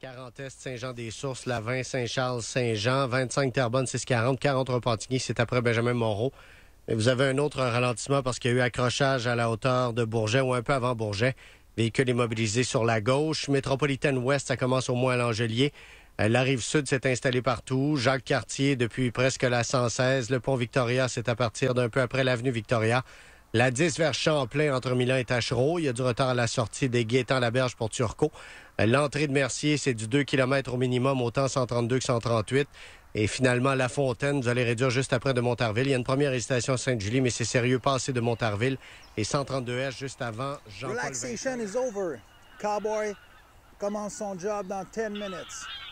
40 Est, Saint-Jean-des-Sources, Lavin, Saint-Charles, Saint-Jean, 25 Terrebonne, 640, 40 Repentigny, c'est après Benjamin Moreau. vous avez un autre ralentissement parce qu'il y a eu accrochage à la hauteur de Bourget ou un peu avant Bourget. Véhicule immobilisé sur la gauche. Métropolitaine Ouest, ça commence au moins à l'Angelier. Euh, la rive sud s'est installée partout. Jacques Cartier depuis presque la 116. Le pont Victoria, c'est à partir d'un peu après l'avenue Victoria. La 10 vers Champlain entre Milan et Tachereau. Il y a du retard à la sortie des Guétans-la-Berge pour Turcot. Euh, l'entrée de Mercier, c'est du 2 km au minimum, autant 132 que 138. Et finalement, La Fontaine, vous allez réduire juste après de Montarville. Il y a une première hésitation à Sainte-Julie, mais c'est sérieux, passé de Montarville. Et 132S juste avant Jean-Paul Relaxation is over. Cowboy commence son job dans 10 minutes.